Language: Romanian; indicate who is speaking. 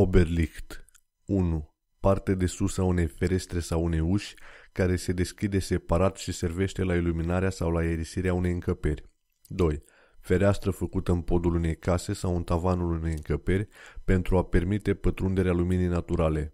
Speaker 1: Oberlicht 1. Parte de sus a unei ferestre sau unei uși care se deschide separat și servește la iluminarea sau la aerisirea unei încăperi. 2. Fereastră făcută în podul unei case sau în tavanul unei încăperi pentru a permite pătrunderea luminii naturale,